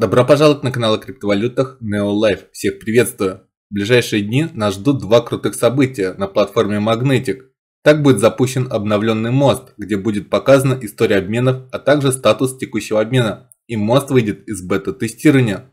Добро пожаловать на канал о криптовалютах NeoLife. Всех приветствую. В ближайшие дни нас ждут два крутых события на платформе Magnetic. Так будет запущен обновленный мост, где будет показана история обменов, а также статус текущего обмена. И мост выйдет из бета-тестирования.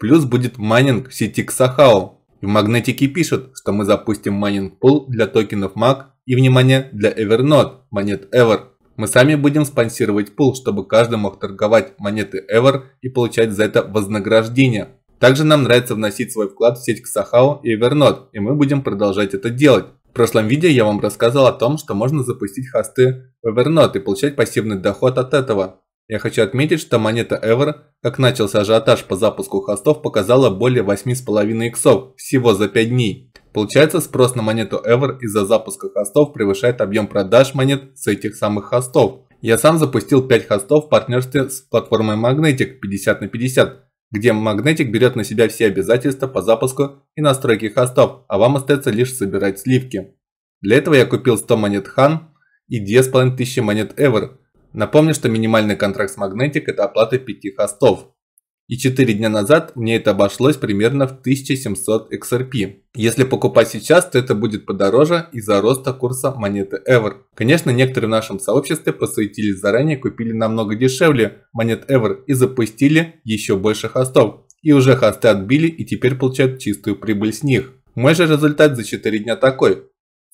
Плюс будет майнинг в сети Ксахау. В Магнетике пишут, что мы запустим майнинг пул для токенов MAG и, внимание, для Evernote, монет Ever. Мы сами будем спонсировать пул, чтобы каждый мог торговать монеты Ever и получать за это вознаграждение. Также нам нравится вносить свой вклад в сеть Ксахао и Evernote, и мы будем продолжать это делать. В прошлом видео я вам рассказал о том, что можно запустить хосты в Evernote и получать пассивный доход от этого. Я хочу отметить, что монета Эвер, как начался ажиотаж по запуску хостов, показала более 8,5 иксов всего за 5 дней. Получается, спрос на монету Эвер из-за запуска хостов превышает объем продаж монет с этих самых хостов. Я сам запустил 5 хостов в партнерстве с платформой Magnetic 50 на 50, где Magnetic берет на себя все обязательства по запуску и настройке хостов, а вам остается лишь собирать сливки. Для этого я купил 100 монет Хан и 2500 монет Эвер. Напомню, что минимальный контракт с Magnetic это оплата 5 хостов. И 4 дня назад мне это обошлось примерно в 1700 XRP. Если покупать сейчас, то это будет подороже из-за роста курса монеты EVR. Конечно, некоторые в нашем сообществе посвятились заранее, купили намного дешевле монет EVR и запустили еще больше хостов. И уже хосты отбили и теперь получают чистую прибыль с них. Мой же результат за 4 дня такой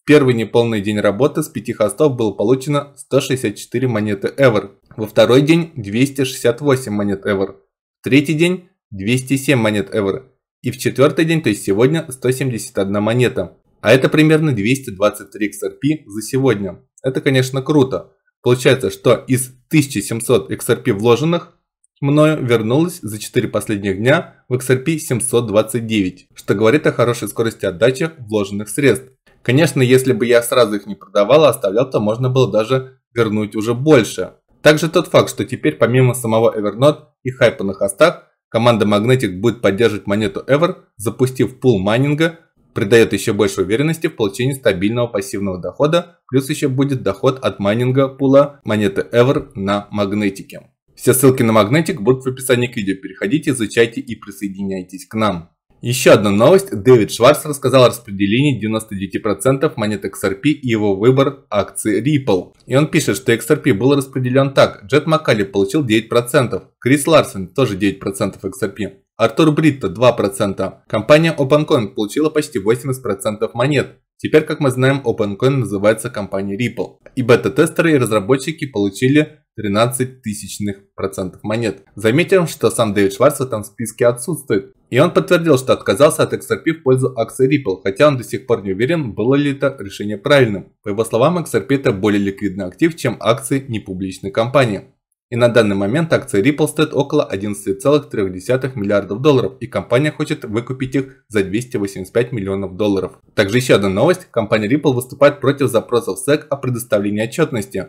первый неполный день работы с пяти хостов было получено 164 монеты Эвер, во второй день 268 монет Эвер, в третий день 207 монет Эвер и в четвертый день, то есть сегодня, 171 монета. А это примерно 223 XRP за сегодня. Это, конечно, круто. Получается, что из 1700 XRP вложенных мною вернулось за 4 последних дня в XRP 729, что говорит о хорошей скорости отдачи вложенных средств. Конечно, если бы я сразу их не продавал, а оставлял, то можно было даже вернуть уже больше. Также тот факт, что теперь помимо самого Evernote и хайпа на хостах, команда Magnetic будет поддерживать монету Ever, запустив пул майнинга, придает еще больше уверенности в получении стабильного пассивного дохода, плюс еще будет доход от майнинга пула монеты Ever на Магнетике. Все ссылки на Магнетик будут в описании к видео, переходите, изучайте и присоединяйтесь к нам. Еще одна новость. Дэвид Шварц рассказал о распределении 99% монет XRP и его выбор акции Ripple. И он пишет, что XRP был распределен так. Джет Маккали получил 9%, Крис Ларсен тоже 9% XRP, Артур Бритто 2%. Компания OpenCoin получила почти 80% монет. Теперь, как мы знаем, OpenCoin называется компанией Ripple. И бета-тестеры и разработчики получили 13 тысячных процентов монет. Заметим, что сам Дэвид Шварц в этом списке отсутствует. И он подтвердил, что отказался от XRP в пользу акций Ripple, хотя он до сих пор не уверен, было ли это решение правильным. По его словам, XRP это более ликвидный актив, чем акции непубличной компании. И на данный момент акции Ripple стоят около 11,3 миллиардов долларов, и компания хочет выкупить их за 285 миллионов долларов. Также еще одна новость, компания Ripple выступает против запросов SEC о предоставлении отчетности.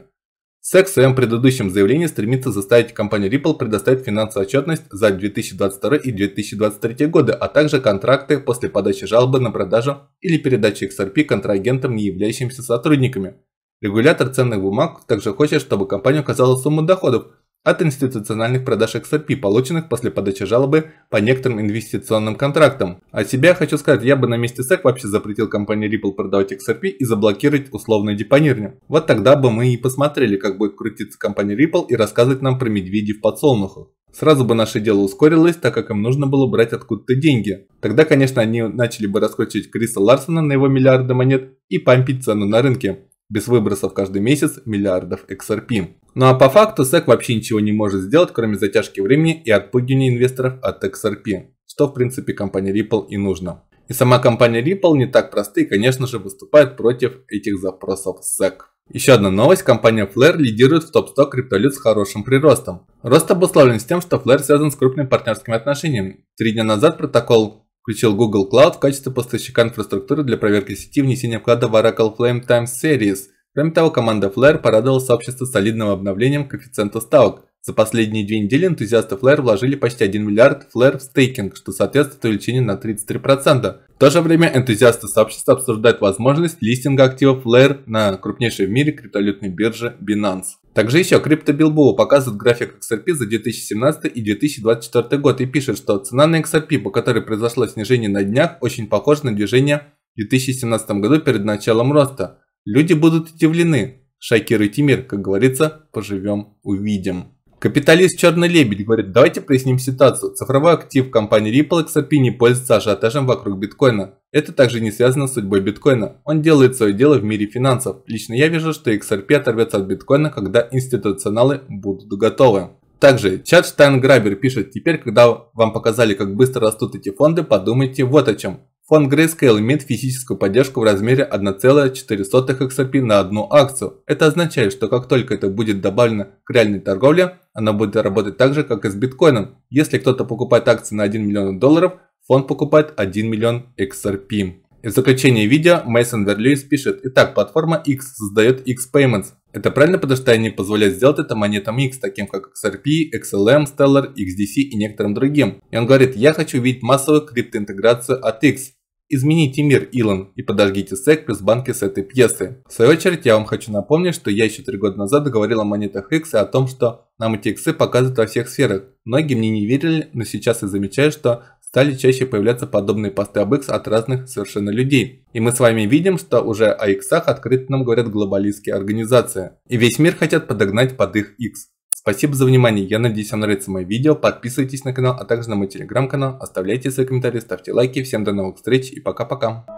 SEC в своем предыдущем заявлении стремится заставить компанию Ripple предоставить финансовую отчетность за 2022 и 2023 годы, а также контракты после подачи жалобы на продажу или передачи XRP контрагентам, не являющимся сотрудниками. Регулятор ценных бумаг также хочет, чтобы компания указала сумму доходов от институциональных продаж XRP, полученных после подачи жалобы по некоторым инвестиционным контрактам. От а себя хочу сказать, я бы на месте SEC вообще запретил компании Ripple продавать XRP и заблокировать условное депонирование. Вот тогда бы мы и посмотрели, как будет крутиться компания Ripple и рассказывать нам про медведей в подсолнухах. Сразу бы наше дело ускорилось, так как им нужно было брать откуда-то деньги. Тогда, конечно, они начали бы раскручивать Криса Ларсона на его миллиарды монет и пампить цену на рынке без выбросов каждый месяц миллиардов XRP. Ну а по факту SEC вообще ничего не может сделать, кроме затяжки времени и отпугивания инвесторов от XRP, что в принципе компании Ripple и нужно. И сама компания Ripple не так просты, и, конечно же, выступает против этих запросов SEC. Еще одна новость, компания Flare лидирует в топ-100 криптовалют с хорошим приростом. Рост обусловлен с тем, что Flare связан с крупными партнерскими отношениями. Три дня назад протокол включил Google Cloud в качестве поставщика инфраструктуры для проверки сети внесения вклада в Oracle Flame Time Series. Кроме того, команда Flare порадовала сообщество солидным обновлением коэффициента ставок за последние две недели энтузиасты Flare вложили почти 1 миллиард Flare в стейкинг, что соответствует увеличению на 33%. В то же время энтузиасты сообщества обсуждают возможность листинга активов Flare на крупнейшей в мире криптовалютной бирже Binance. Также еще CryptoBillboa показывает график XRP за 2017 и 2024 год и пишет, что цена на XRP, по которой произошло снижение на днях, очень похожа на движение в 2017 году перед началом роста. Люди будут удивлены. и Тимир, как говорится, поживем увидим. Капиталист Черный Лебедь говорит, давайте проясним ситуацию. Цифровой актив компании Ripple XRP не пользуется ажиотажем вокруг биткоина. Это также не связано с судьбой биткоина. Он делает свое дело в мире финансов. Лично я вижу, что XRP оторвется от биткоина, когда институционалы будут готовы. Также чат Штайнграбер пишет, теперь, когда вам показали, как быстро растут эти фонды, подумайте вот о чем. Фонд Grayscale имеет физическую поддержку в размере 1,4% XRP на одну акцию. Это означает, что как только это будет добавлено к реальной торговле, она будет работать так же, как и с биткоином. Если кто-то покупает акции на 1 миллион долларов, фонд покупает 1 миллион XRP. И в заключение видео Мейсон Верлюис пишет, итак, платформа X создает X Payments. Это правильно, потому что они позволяют сделать это монетам X, таким как XRP, XLM, Stellar, XDC и некоторым другим. И он говорит, я хочу видеть массовую криптоинтеграцию от X. Измените мир, Илон, и подожгите сек плюс банки с этой пьесы. В свою очередь, я вам хочу напомнить, что я еще три года назад говорил о монетах X и о том, что нам эти X показывают во всех сферах. Многие мне не верили, но сейчас я замечаю, что стали чаще появляться подобные посты об X от разных совершенно людей. И мы с вами видим, что уже о X открыто нам говорят глобалистские организации. И весь мир хотят подогнать под их X. Спасибо за внимание, я надеюсь вам нравится мое видео, подписывайтесь на канал, а также на мой телеграм-канал, оставляйте свои комментарии, ставьте лайки, всем до новых встреч и пока-пока.